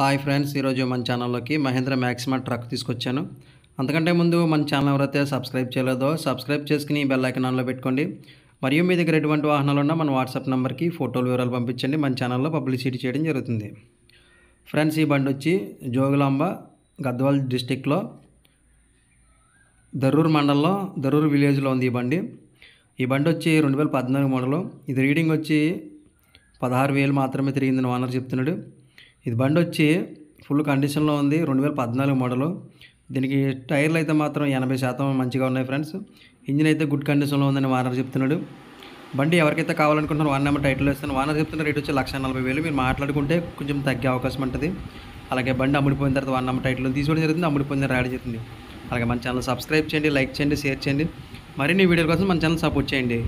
hi friends ఈరోజు మన ఛానల్లోకి మహేంద్ర మ్యాక్సిమా ట్రక్ తీసుకొచ్చాను అంతకంటే ముందు మన ఛానల్ ఎవరైతే సబ్స్క్రైబ్ చేయలేదో సబ్స్క్రైబ్ చేసుకుని బెల్ ఐకన్ ఆన్లో పెట్టుకోండి మరియు మీ దగ్గర ఎటువంటి వాహనాలు ఉన్నా మన వాట్సాప్ నెంబర్కి ఫోటోలు వివరాలు పంపించండి మన ఛానల్లో పబ్లిసిటీ చేయడం జరుగుతుంది ఫ్రెండ్స్ ఈ బండి వచ్చి జోగులాంబ గద్వాల్ డిస్టిక్లో ధర్రూర్ మండలంలో దరూర్ విలేజ్లో ఉంది ఈ బండి ఈ బండి వచ్చి రెండు వేల పద్నాలుగు మోడలు ఇది రీడింగ్ వచ్చి పదహారు వేలు మాత్రమే తిరిగిందని ఓనర్ చెప్తున్నాడు ఇది బండి వచ్చి ఫుల్ కండిషన్లో ఉంది రెండు వేల పద్నాలుగు మోడలు దీనికి టైర్లు అయితే మాత్రం ఎనభై శాతం మంచిగా ఉన్నాయి ఫ్రెండ్స్ ఇంజిన్ అయితే గుడ్ కండిషన్లో ఉందని వానర్ చెప్తున్నాడు బండి ఎవరికైతే కావాలనుకుంటున్నారో వన్ నెంబర్ టైటిల్ ఇస్తాను వానర్ చెప్తున్న రేట్ వచ్చి లక్ష నలభై వేలు మీరు మాట్లాడుకుంటే కొంచెం తగ్గే అవకాశం ఉంటుంది అలాగే బండి అమ్ముడిపోయిన తర్వాత వన్ నెంబర్ టైటిల్ తీసుకోవడం జరుగుతుంది అమ్ముడిపోయిన రాయడం జరుగుతుంది అలాగే మన ఛానల్ సబ్స్క్రైబ్ చేయండి లైక్ చేయండి షేర్ చేయండి మరిన్ని వీడియోల కోసం మన ఛానల్ సపోర్ట్ చేయండి